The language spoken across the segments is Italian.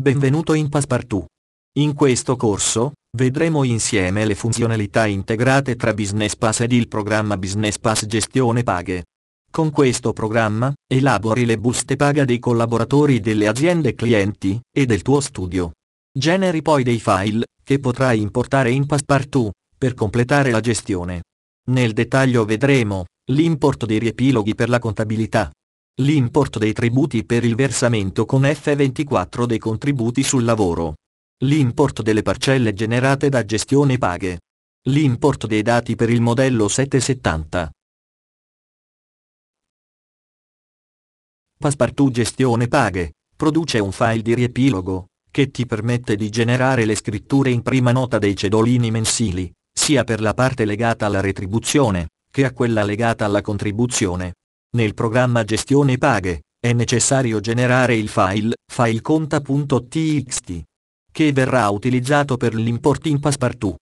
Benvenuto in Passepartout. In questo corso, vedremo insieme le funzionalità integrate tra Business Pass ed il programma Business Pass Gestione Paghe. Con questo programma, elabori le buste paga dei collaboratori delle aziende clienti e del tuo studio. Generi poi dei file, che potrai importare in Passepartout, per completare la gestione. Nel dettaglio vedremo, l'import dei riepiloghi per la contabilità, L'importo dei tributi per il versamento con F24 dei contributi sul lavoro. L'importo delle parcelle generate da gestione paghe. L'importo dei dati per il modello 770. Passpartout Gestione Paghe produce un file di riepilogo che ti permette di generare le scritture in prima nota dei cedolini mensili, sia per la parte legata alla retribuzione, che a quella legata alla contribuzione. Nel programma Gestione Paghe, è necessario generare il file fileconta.txt che verrà utilizzato per l'import in Passepartout.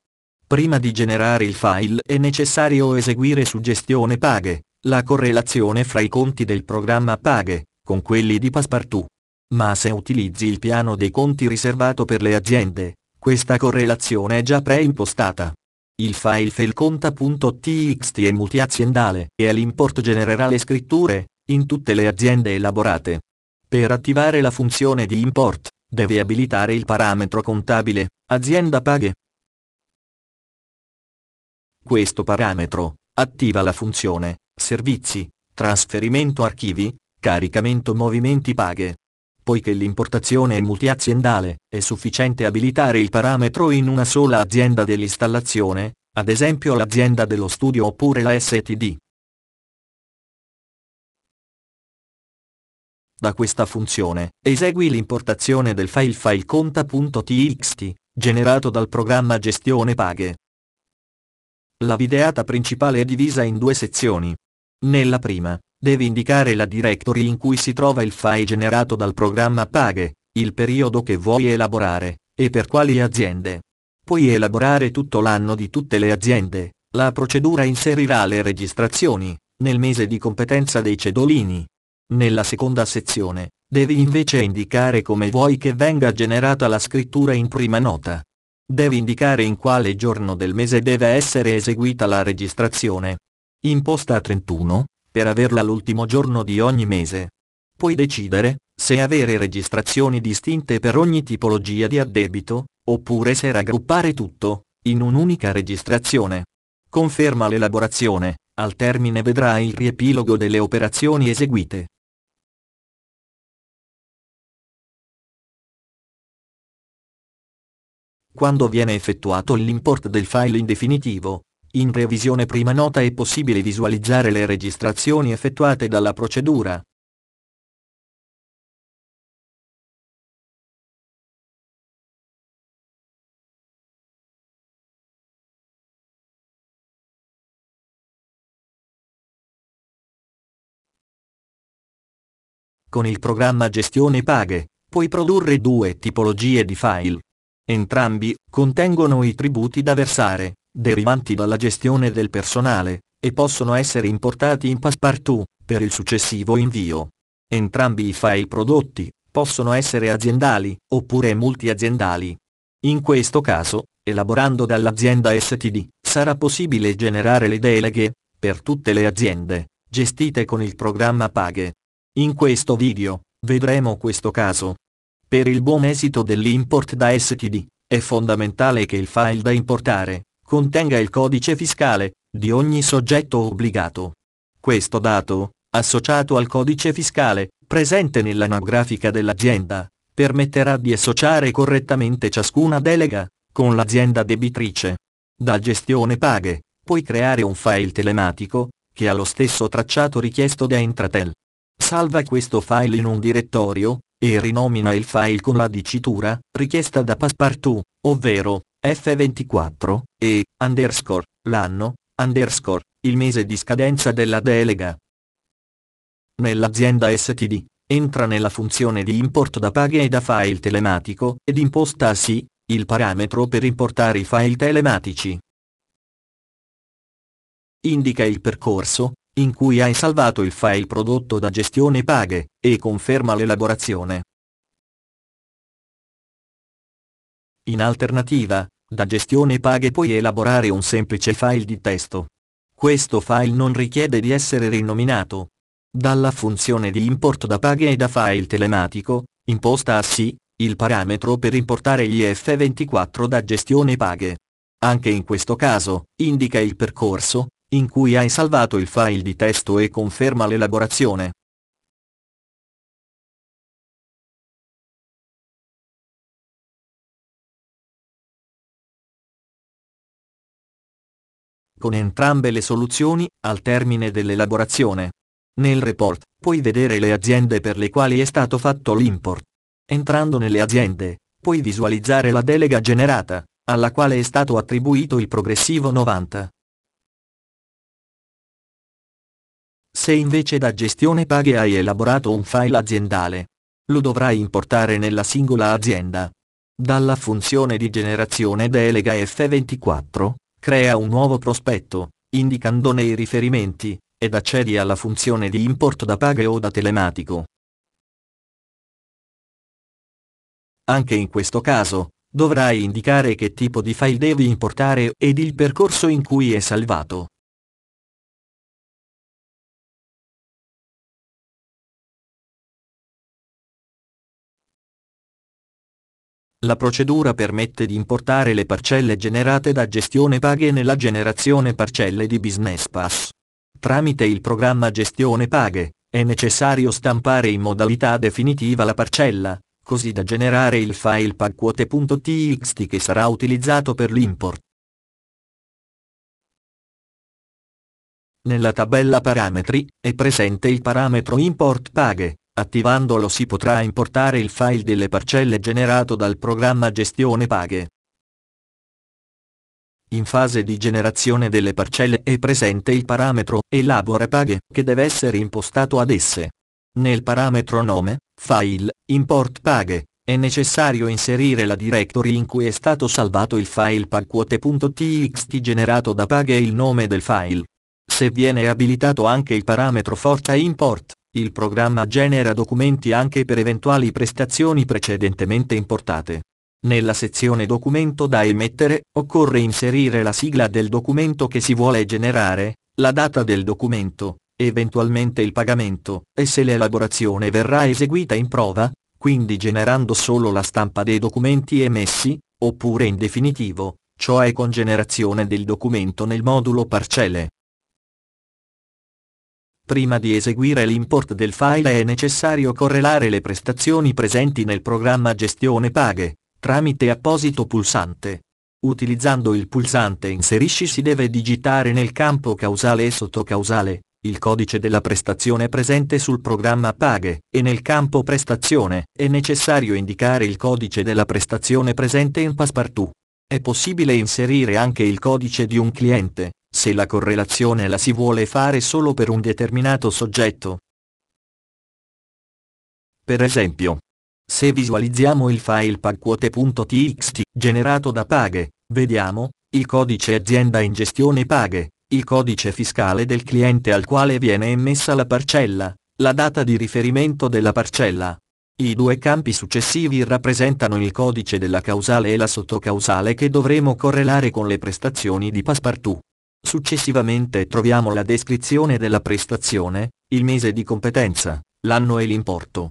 Prima di generare il file è necessario eseguire su Gestione Paghe la correlazione fra i conti del programma Paghe con quelli di Passepartout. Ma se utilizzi il piano dei conti riservato per le aziende, questa correlazione è già preimpostata. Il file felconta.txt è multiaziendale e all'import genererà le scritture in tutte le aziende elaborate. Per attivare la funzione di import, deve abilitare il parametro contabile azienda paghe. Questo parametro attiva la funzione servizi, trasferimento archivi, caricamento movimenti paghe. Poiché l'importazione è multiaziendale, è sufficiente abilitare il parametro in una sola azienda dell'installazione, ad esempio l'azienda dello studio oppure la STD. Da questa funzione, esegui l'importazione del file fileconta.txt, generato dal programma Gestione Paghe. La videata principale è divisa in due sezioni. Nella prima, Deve indicare la directory in cui si trova il file generato dal programma Paghe, il periodo che vuoi elaborare, e per quali aziende. Puoi elaborare tutto l'anno di tutte le aziende, la procedura inserirà le registrazioni, nel mese di competenza dei cedolini. Nella seconda sezione, devi invece indicare come vuoi che venga generata la scrittura in prima nota. Devi indicare in quale giorno del mese deve essere eseguita la registrazione. Imposta 31, per averla l'ultimo giorno di ogni mese. Puoi decidere se avere registrazioni distinte per ogni tipologia di addebito, oppure se raggruppare tutto in un'unica registrazione. Conferma l'elaborazione, al termine vedrai il riepilogo delle operazioni eseguite. Quando viene effettuato l'import del file in definitivo, in revisione prima nota è possibile visualizzare le registrazioni effettuate dalla procedura. Con il programma Gestione Paghe, puoi produrre due tipologie di file. Entrambi contengono i tributi da versare derivanti dalla gestione del personale, e possono essere importati in passepartout, per il successivo invio. Entrambi i file prodotti, possono essere aziendali, oppure multiaziendali. In questo caso, elaborando dall'azienda STD, sarà possibile generare le deleghe, per tutte le aziende, gestite con il programma Paghe. In questo video, vedremo questo caso. Per il buon esito dell'import da STD, è fondamentale che il file da importare, contenga il codice fiscale di ogni soggetto obbligato. Questo dato, associato al codice fiscale, presente nell'anagrafica dell'azienda, permetterà di associare correttamente ciascuna delega con l'azienda debitrice. Da gestione paghe, puoi creare un file telematico, che ha lo stesso tracciato richiesto da Intratel. Salva questo file in un direttorio, e rinomina il file con la dicitura, richiesta da Passepartout, ovvero, F24, e, underscore, l'anno, underscore, il mese di scadenza della delega. Nell'azienda STD, entra nella funzione di import da paghe e da file telematico ed imposta sì, il parametro per importare i file telematici. Indica il percorso, in cui hai salvato il file prodotto da gestione paghe, e conferma l'elaborazione. In alternativa, da gestione paghe puoi elaborare un semplice file di testo. Questo file non richiede di essere rinominato. Dalla funzione di import da paghe e da file telematico, imposta a sì, il parametro per importare gli F24 da gestione paghe. Anche in questo caso, indica il percorso, in cui hai salvato il file di testo e conferma l'elaborazione. con entrambe le soluzioni, al termine dell'elaborazione. Nel report, puoi vedere le aziende per le quali è stato fatto l'import. Entrando nelle aziende, puoi visualizzare la delega generata, alla quale è stato attribuito il progressivo 90. Se invece da gestione paghe hai elaborato un file aziendale, lo dovrai importare nella singola azienda. Dalla funzione di generazione delega F24, crea un nuovo prospetto, indicandone i riferimenti, ed accedi alla funzione di import da paga o da telematico. Anche in questo caso, dovrai indicare che tipo di file devi importare ed il percorso in cui è salvato. La procedura permette di importare le parcelle generate da gestione paghe nella generazione parcelle di Business Pass. Tramite il programma Gestione Paghe, è necessario stampare in modalità definitiva la parcella, così da generare il file pagquote.txt che sarà utilizzato per l'import. Nella tabella parametri è presente il parametro import paghe, Attivandolo si potrà importare il file delle parcelle generato dal programma Gestione Paghe. In fase di generazione delle parcelle è presente il parametro Elabora paghe che deve essere impostato ad esse. Nel parametro nome, file, import paghe, è necessario inserire la directory in cui è stato salvato il file pagquote.txt generato da paghe e il nome del file. Se viene abilitato anche il parametro forza import, il programma genera documenti anche per eventuali prestazioni precedentemente importate. Nella sezione Documento da emettere, occorre inserire la sigla del documento che si vuole generare, la data del documento, eventualmente il pagamento, e se l'elaborazione verrà eseguita in prova, quindi generando solo la stampa dei documenti emessi, oppure in definitivo, cioè con generazione del documento nel modulo parcelle. Prima di eseguire l'import del file è necessario correlare le prestazioni presenti nel programma Gestione Paghe, tramite apposito pulsante. Utilizzando il pulsante Inserisci si deve digitare nel campo causale e sottocausale, il codice della prestazione presente sul programma Paghe, e nel campo Prestazione è necessario indicare il codice della prestazione presente in Passepartout. È possibile inserire anche il codice di un cliente, se la correlazione la si vuole fare solo per un determinato soggetto. Per esempio, se visualizziamo il file pagquote.txt generato da paghe, vediamo il codice azienda in gestione paghe, il codice fiscale del cliente al quale viene emessa la parcella, la data di riferimento della parcella. I due campi successivi rappresentano il codice della causale e la sottocausale che dovremo correlare con le prestazioni di Passepartout. Successivamente troviamo la descrizione della prestazione, il mese di competenza, l'anno e l'importo.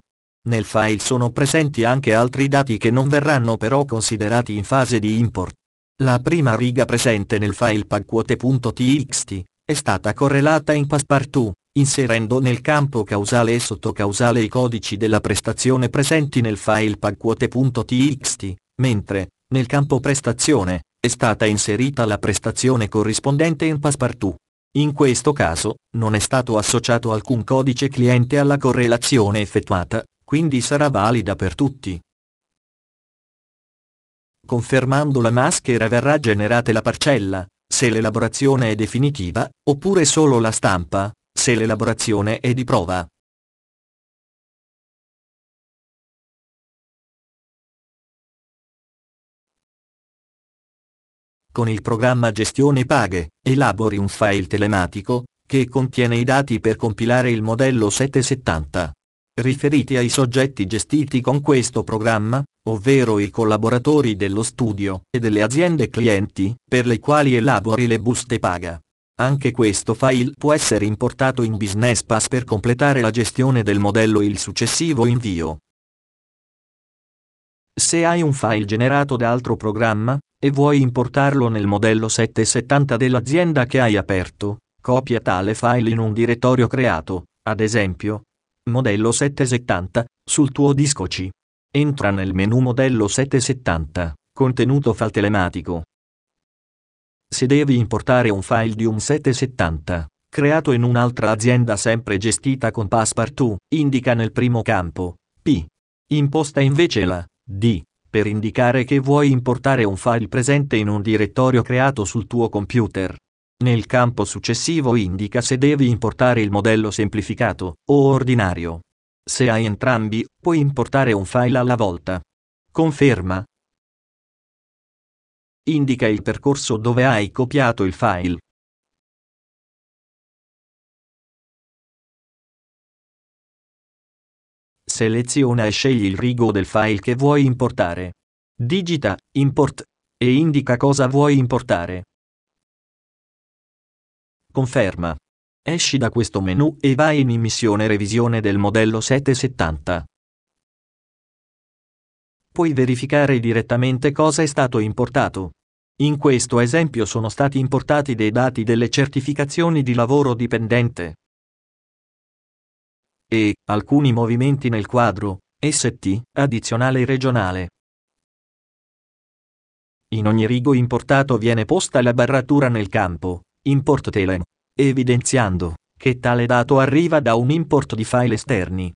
Nel file sono presenti anche altri dati che non verranno però considerati in fase di import. La prima riga presente nel file pagquote.txt è stata correlata in passepartout, inserendo nel campo causale e sottocausale i codici della prestazione presenti nel file pagquote.txt, mentre, nel campo prestazione, è stata inserita la prestazione corrispondente in passepartout. In questo caso, non è stato associato alcun codice cliente alla correlazione effettuata, quindi sarà valida per tutti. Confermando la maschera verrà generata la parcella, se l'elaborazione è definitiva, oppure solo la stampa, se l'elaborazione è di prova. Con il programma Gestione Paghe, elabori un file telematico, che contiene i dati per compilare il modello 770. Riferiti ai soggetti gestiti con questo programma, ovvero i collaboratori dello studio e delle aziende clienti, per le quali elabori le buste paga. Anche questo file può essere importato in Business Pass per completare la gestione del modello e il successivo invio. Se hai un file generato da altro programma, e vuoi importarlo nel modello 770 dell'azienda che hai aperto, copia tale file in un direttorio creato, ad esempio, modello 770, sul tuo disco C. Entra nel menu modello 770, contenuto file telematico. Se devi importare un file di un 770, creato in un'altra azienda sempre gestita con Passpartout, indica nel primo campo, P. Imposta invece la D per indicare che vuoi importare un file presente in un direttorio creato sul tuo computer. Nel campo successivo indica se devi importare il modello semplificato o ordinario. Se hai entrambi, puoi importare un file alla volta. Conferma. Indica il percorso dove hai copiato il file. Seleziona e scegli il rigo del file che vuoi importare. Digita Import e indica cosa vuoi importare. Conferma. Esci da questo menu e vai in missione revisione del modello 770. Puoi verificare direttamente cosa è stato importato. In questo esempio sono stati importati dei dati delle certificazioni di lavoro dipendente e alcuni movimenti nel quadro ST addizionale regionale. In ogni rigo importato viene posta la barratura nel campo import telen, evidenziando che tale dato arriva da un import di file esterni.